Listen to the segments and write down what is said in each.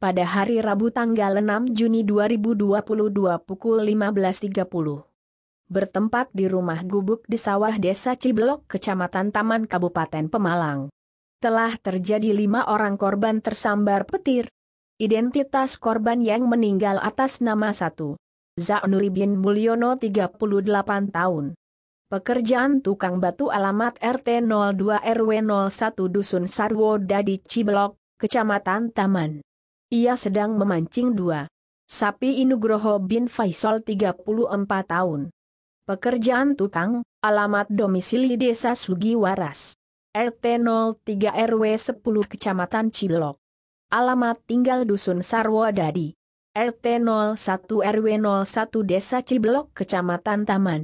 pada hari Rabu tanggal 6 Juni 2022 pukul 15.30. Bertempat di rumah gubuk di sawah desa Ciblok, Kecamatan Taman Kabupaten Pemalang. Telah terjadi lima orang korban tersambar petir. Identitas korban yang meninggal atas nama satu. Zainuri bin Mulyono 38 tahun. Pekerjaan tukang batu alamat RT 02 RW 01 Dusun Sarwo Dadi Ciblok, Kecamatan Taman ia sedang memancing dua. Sapi Inugroho bin Faisal 34 tahun. Pekerjaan tukang, alamat domisili desa Sugiwaras. RT 03 RW 10 Kecamatan Cilok. Alamat tinggal Dusun Sarwodadi. RT 01 RW 01 Desa Ciblok Kecamatan Taman.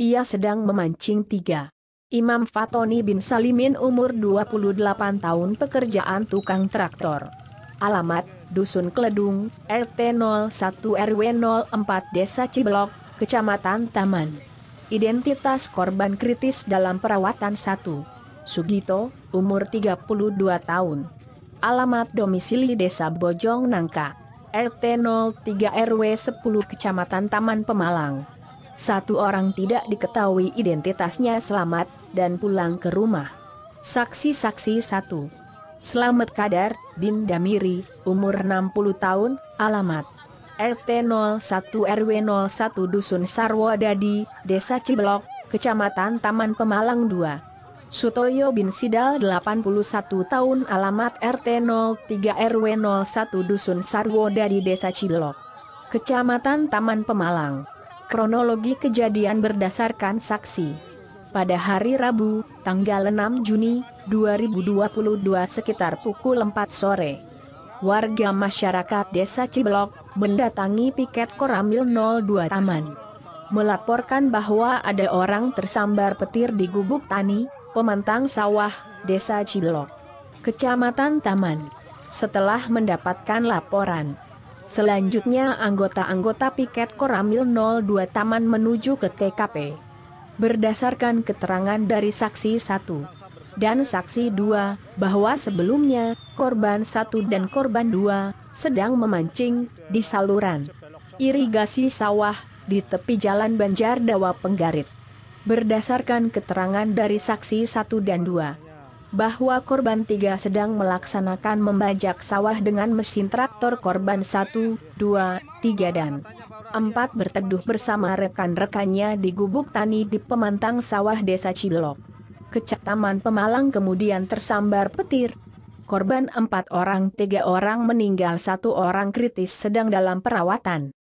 Ia sedang memancing tiga. Imam Fatoni bin Salimin umur 28 tahun pekerjaan tukang traktor. Alamat, Dusun Kledung, RT 01 RW 04 Desa Ciblok, Kecamatan Taman. Identitas korban kritis dalam perawatan 1. Sugito, umur 32 tahun. Alamat domisili Desa Bojong Nangka, RT 03 RW 10 Kecamatan Taman Pemalang. Satu orang tidak diketahui identitasnya selamat dan pulang ke rumah. Saksi-saksi 1. Selamat Kadar, bin Damiri, umur 60 tahun, alamat RT 01 RW 01 Dusun Sarwodadi, Desa Ciblok, Kecamatan Taman Pemalang 2. Sutoyo bin Sidal 81 tahun alamat RT 03 RW 01 Dusun Sarwodadi Desa Ciblok, Kecamatan Taman Pemalang. Kronologi kejadian berdasarkan saksi pada hari Rabu, tanggal 6 Juni 2022 sekitar pukul 4 sore. Warga masyarakat Desa Ciblok mendatangi piket Koramil 02 Taman. Melaporkan bahwa ada orang tersambar petir di gubuk tani, pemantang sawah, Desa Ciblok, Kecamatan Taman. Setelah mendapatkan laporan, Selanjutnya anggota-anggota piket Koramil 02 Taman menuju ke TKP berdasarkan keterangan dari saksi satu dan saksi dua bahwa sebelumnya, korban satu dan korban dua sedang memancing di saluran irigasi sawah di tepi jalan Banjar Dawa Penggarit. Berdasarkan keterangan dari saksi satu dan dua bahwa korban tiga sedang melaksanakan membajak sawah dengan mesin traktor korban satu dua tiga dan Empat berteduh bersama rekan-rekannya di gubuk tani di pemantang sawah desa Cilok. Kecamatan Pemalang kemudian tersambar petir. Korban empat orang, tiga orang meninggal, satu orang kritis sedang dalam perawatan.